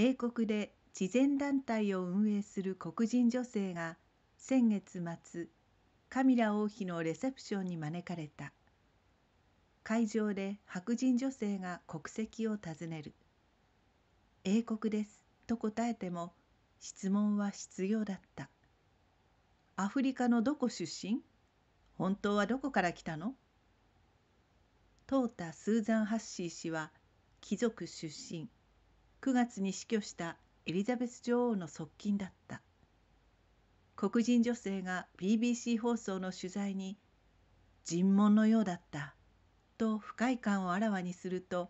英国で慈善団体を運営する黒人女性が先月末カミラ王妃のレセプションに招かれた会場で白人女性が国籍を尋ねる「英国です」と答えても質問は必要だった「アフリカのどこ出身本当はどこから来たの?」トースーザン・ハッシー氏は貴族出身9月に死去したエリザベス女王の側近だった黒人女性が BBC 放送の取材に「尋問のようだった」と不快感をあらわにすると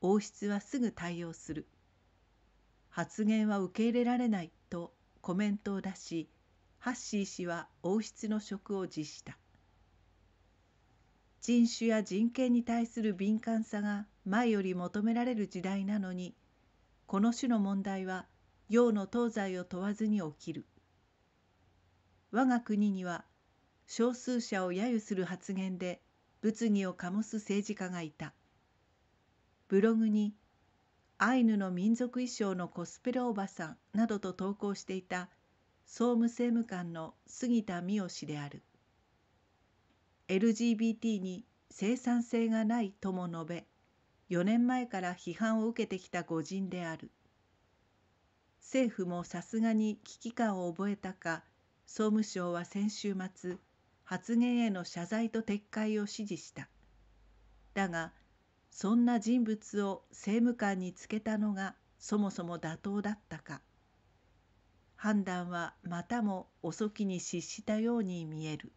王室はすぐ対応する発言は受け入れられないとコメントを出しハッシー氏は王室の職を辞した人種や人権に対する敏感さが前より求められる時代なのにこの種の問題は洋の東西を問わずに起きる。我が国には少数者を揶揄する発言で物議を醸す政治家がいた。ブログにアイヌの民族衣装のコスプレおばさんなどと投稿していた総務政務官の杉田美代氏である。LGBT に生産性がないとも述べ4年前から批判を受けてきた御人である政府もさすがに危機感を覚えたか総務省は先週末発言への謝罪と撤回を指示しただがそんな人物を政務官につけたのがそもそも妥当だったか判断はまたも遅きに失したように見える。